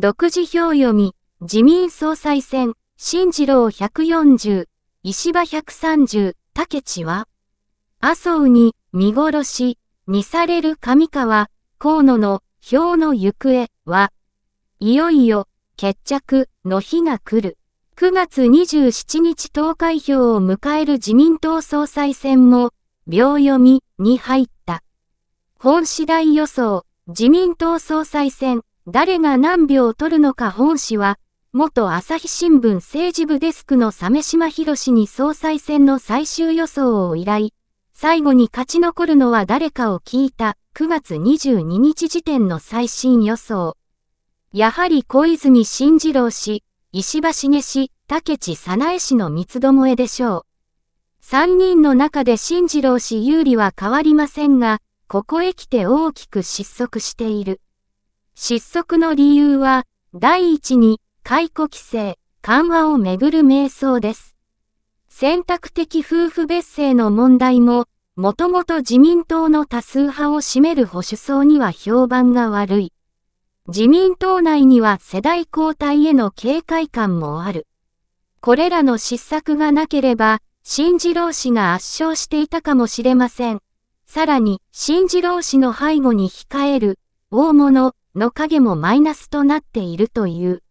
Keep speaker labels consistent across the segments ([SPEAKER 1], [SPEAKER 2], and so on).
[SPEAKER 1] 独自票読み、自民総裁選、新次郎140、石破130、竹地は麻生に見殺し、にされる上川、河野の票の行方は、いよいよ決着の日が来る。9月27日投開票を迎える自民党総裁選も、秒読みに入った。本次第予想、自民党総裁選、誰が何秒取るのか本誌は、元朝日新聞政治部デスクの鮫島博氏に総裁選の最終予想を依頼、最後に勝ち残るのは誰かを聞いた9月22日時点の最新予想。やはり小泉進次郎氏、石破茂氏、竹地早苗氏の三つどもえでしょう。三人の中で進次郎氏有利は変わりませんが、ここへ来て大きく失速している。失速の理由は、第一に、解雇規制、緩和をめぐる瞑想です。選択的夫婦別姓の問題も、もともと自民党の多数派を占める保守層には評判が悪い。自民党内には世代交代への警戒感もある。これらの失策がなければ、新次郎氏が圧勝していたかもしれません。さらに、新次郎氏の背後に控える、大物、の影もマイナスとなっているという。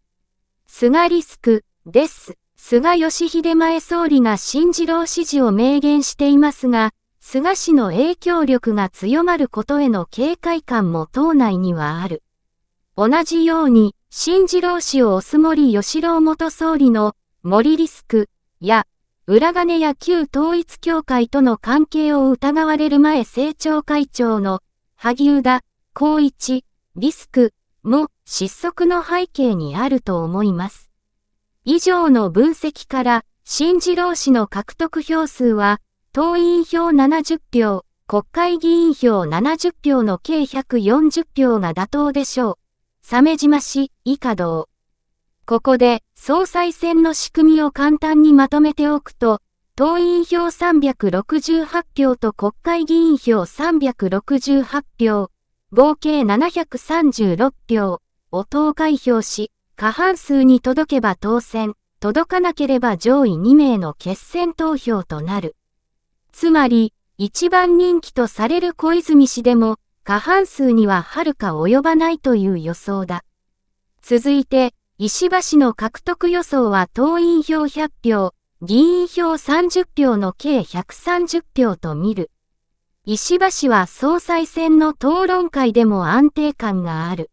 [SPEAKER 1] 菅リスクです。菅義偉前総理が新次郎支持を明言していますが、菅氏の影響力が強まることへの警戒感も党内にはある。同じように、新次郎氏を押す森吉郎元総理の森リスクや裏金や旧統一協会との関係を疑われる前政調会長の萩生田光一リスクも失速の背景にあると思います。以上の分析から、新次郎氏の獲得票数は、党員票70票、国会議員票70票の計140票が妥当でしょう。鮫島氏、以下同。ここで、総裁選の仕組みを簡単にまとめておくと、党員票368票と国会議員票368票、合計736票を投開票し、過半数に届けば当選、届かなければ上位2名の決選投票となる。つまり、一番人気とされる小泉氏でも、過半数にははるか及ばないという予想だ。続いて、石破氏の獲得予想は党員票100票、議員票30票の計130票と見る。石破氏は総裁選の討論会でも安定感がある。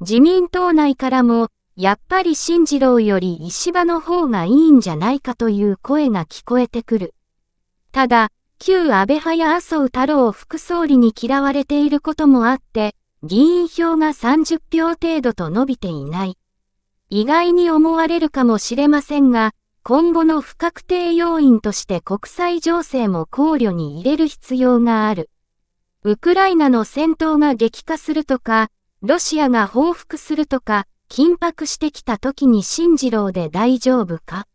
[SPEAKER 1] 自民党内からも、やっぱり新次郎より石破の方がいいんじゃないかという声が聞こえてくる。ただ、旧安倍派や麻生太郎副総理に嫌われていることもあって、議員票が30票程度と伸びていない。意外に思われるかもしれませんが、今後の不確定要因として国際情勢も考慮に入れる必要がある。ウクライナの戦闘が激化するとか、ロシアが報復するとか、緊迫してきた時に新次郎で大丈夫か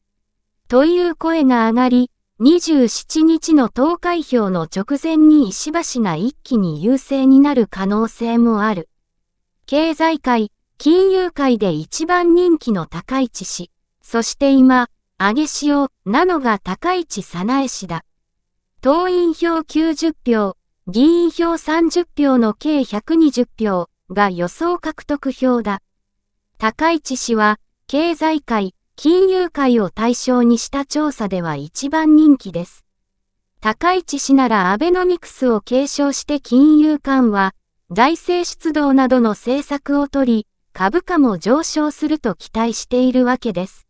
[SPEAKER 1] という声が上がり、27日の投開票の直前に石破氏が一気に優勢になる可能性もある。経済界、金融界で一番人気の高市氏、そして今、上げ潮、なのが高市早苗氏だ。党員票90票、議員票30票の計120票が予想獲得票だ。高市氏は、経済界、金融界を対象にした調査では一番人気です。高市氏ならアベノミクスを継承して金融緩和、財政出動などの政策を取り、株価も上昇すると期待しているわけです。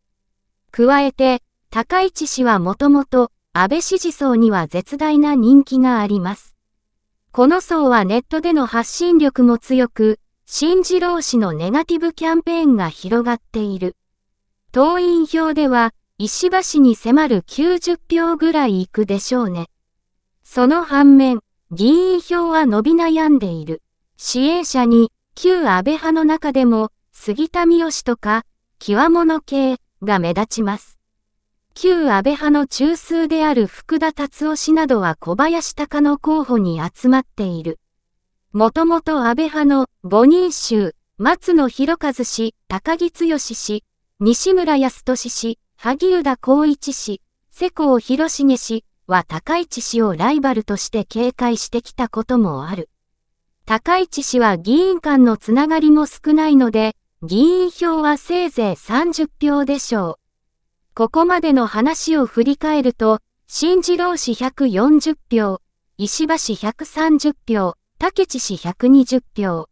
[SPEAKER 1] 加えて、高市氏はもともと安倍支持層には絶大な人気があります。この層はネットでの発信力も強く、新次郎氏のネガティブキャンペーンが広がっている。党員票では、石破氏に迫る90票ぐらいいくでしょうね。その反面、議員票は伸び悩んでいる。支援者に、旧安倍派の中でも、杉田美好とか、極物系、が目立ちます。旧安倍派の中枢である福田達夫氏などは小林隆の候補に集まっている。もともと安倍派の五人衆、松野博一氏、高木剛氏、西村康俊氏、萩生田光一氏、世耕弘重氏は高市氏をライバルとして警戒してきたこともある。高市氏は議員間のつながりも少ないので、議員票はせいぜい30票でしょう。ここまでの話を振り返ると、新次郎氏140票、石破氏130票、竹地氏120票。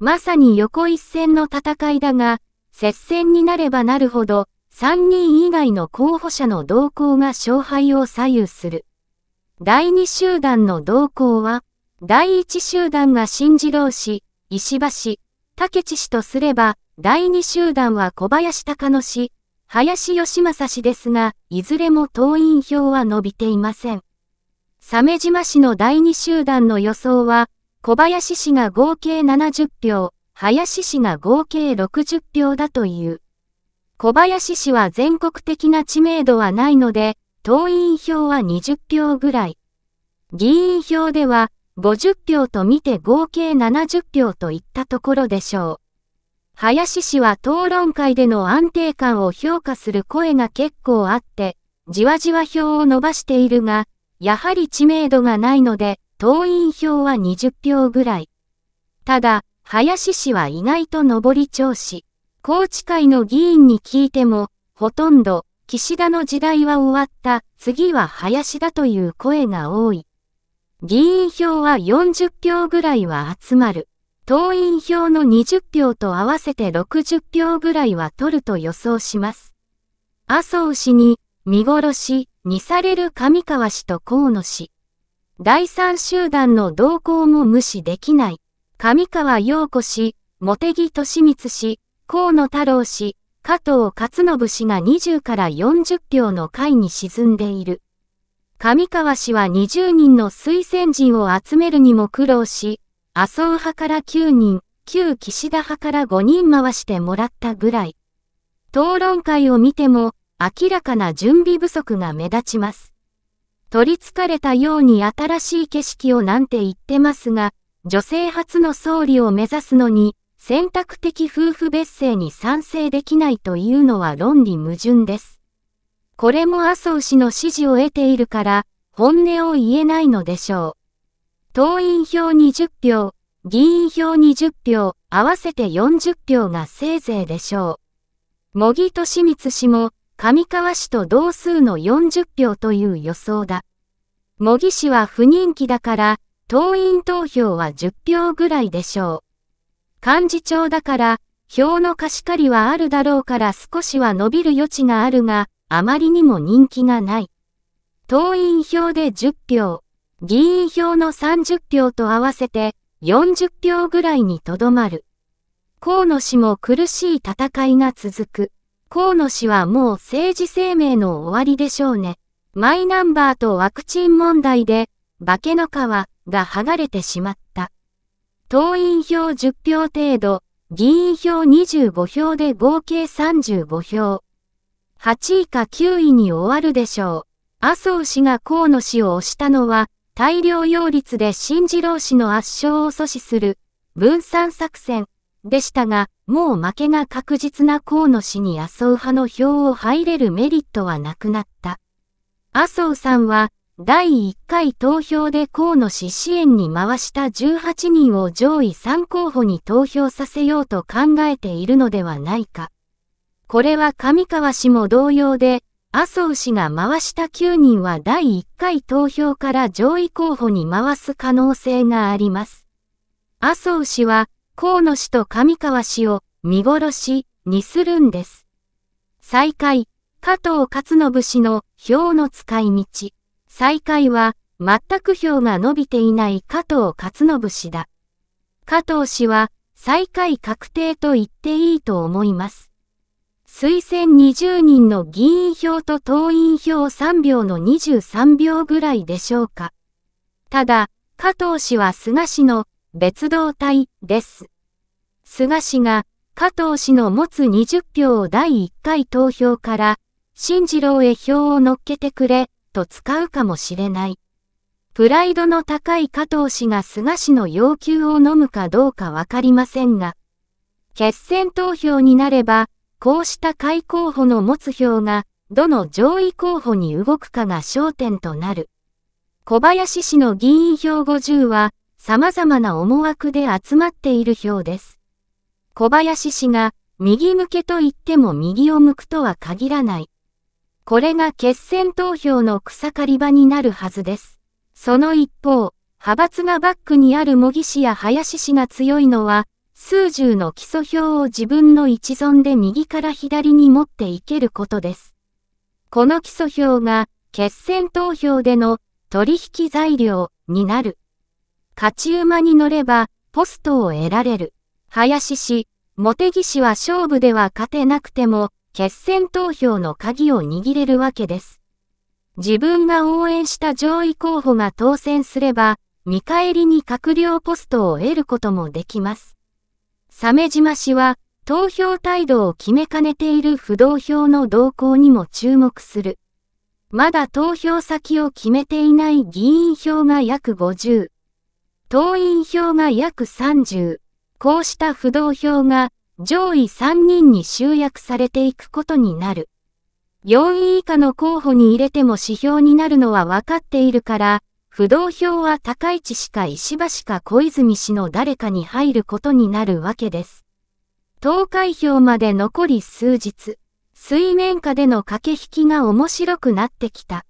[SPEAKER 1] まさに横一線の戦いだが、接戦になればなるほど、3人以外の候補者の動向が勝敗を左右する。第2集団の動向は、第1集団が新次郎氏、石破氏、竹地氏とすれば、第2集団は小林隆野氏、林義正氏ですが、いずれも党員票は伸びていません。鮫島氏の第2集団の予想は、小林氏が合計70票、林氏が合計60票だという。小林氏は全国的な知名度はないので、党員票は20票ぐらい。議員票では、50票と見て合計70票といったところでしょう。林氏は討論会での安定感を評価する声が結構あって、じわじわ票を伸ばしているが、やはり知名度がないので、党員票は20票ぐらい。ただ、林氏は意外と上り調子。高知会の議員に聞いても、ほとんど、岸田の時代は終わった、次は林だという声が多い。議員票は40票ぐらいは集まる。党員票の20票と合わせて60票ぐらいは取ると予想します。麻生氏に、見殺し、にされる上川氏と河野氏。第三集団の動向も無視できない。上川陽子氏、茂木敏光氏、河野太郎氏、加藤勝信氏が20から40票の会に沈んでいる。上川氏は20人の推薦人を集めるにも苦労し、麻生派から9人、旧岸田派から5人回してもらったぐらい。討論会を見ても、明らかな準備不足が目立ちます。取り憑かれたように新しい景色をなんて言ってますが、女性初の総理を目指すのに、選択的夫婦別姓に賛成できないというのは論理矛盾です。これも麻生氏の支持を得ているから、本音を言えないのでしょう。党員票20票、議員票20票、合わせて40票がせいぜいでしょう。茂木敏光氏も、上川氏と同数の40票という予想だ。茂木氏は不人気だから、党員投票は10票ぐらいでしょう。幹事長だから、票の貸し借りはあるだろうから少しは伸びる余地があるが、あまりにも人気がない。党員票で10票、議員票の30票と合わせて40票ぐらいにとどまる。河野氏も苦しい戦いが続く。河野氏はもう政治生命の終わりでしょうね。マイナンバーとワクチン問題で、化けの皮が剥がれてしまった。党員票10票程度、議員票25票で合計35票。8位か9位に終わるでしょう。麻生氏が河野氏を推したのは、大量擁立で新次郎氏の圧勝を阻止する分散作戦でしたが、もう負けが確実な河野氏に麻生派の票を入れるメリットはなくなった。麻生さんは、第1回投票で河野氏支援に回した18人を上位3候補に投票させようと考えているのではないか。これは上川氏も同様で、麻生氏が回した9人は第1回投票から上位候補に回す可能性があります。麻生氏は河野氏と上川氏を見殺しにするんです。最下位、加藤勝信氏の票の使い道。最下位は全く票が伸びていない加藤勝信氏だ。加藤氏は最下位確定と言っていいと思います。推薦20人の議員票と党員票3秒の23秒ぐらいでしょうか。ただ、加藤氏は菅氏の別動隊です。菅氏が加藤氏の持つ20票を第1回投票から、新次郎へ票を乗っけてくれ、と使うかもしれない。プライドの高い加藤氏が菅氏の要求を飲むかどうかわかりませんが、決選投票になれば、こうした会候補の持つ票が、どの上位候補に動くかが焦点となる。小林氏の議員票50は、様々な思惑で集まっている票です。小林氏が、右向けと言っても右を向くとは限らない。これが決選投票の草刈り場になるはずです。その一方、派閥がバックにある模擬氏や林氏が強いのは、数十の基礎表を自分の一存で右から左に持っていけることです。この基礎表が決戦投票での取引材料になる。勝ち馬に乗ればポストを得られる。林氏、茂木氏は勝負では勝てなくても決戦投票の鍵を握れるわけです。自分が応援した上位候補が当選すれば、見返りに閣僚ポストを得ることもできます。鮫島氏は、投票態度を決めかねている不動票の動向にも注目する。まだ投票先を決めていない議員票が約50、党員票が約30、こうした不動票が上位3人に集約されていくことになる。4位以下の候補に入れても指標になるのは分かっているから、不動票は高市氏か石破氏か小泉氏の誰かに入ることになるわけです。投開票まで残り数日、水面下での駆け引きが面白くなってきた。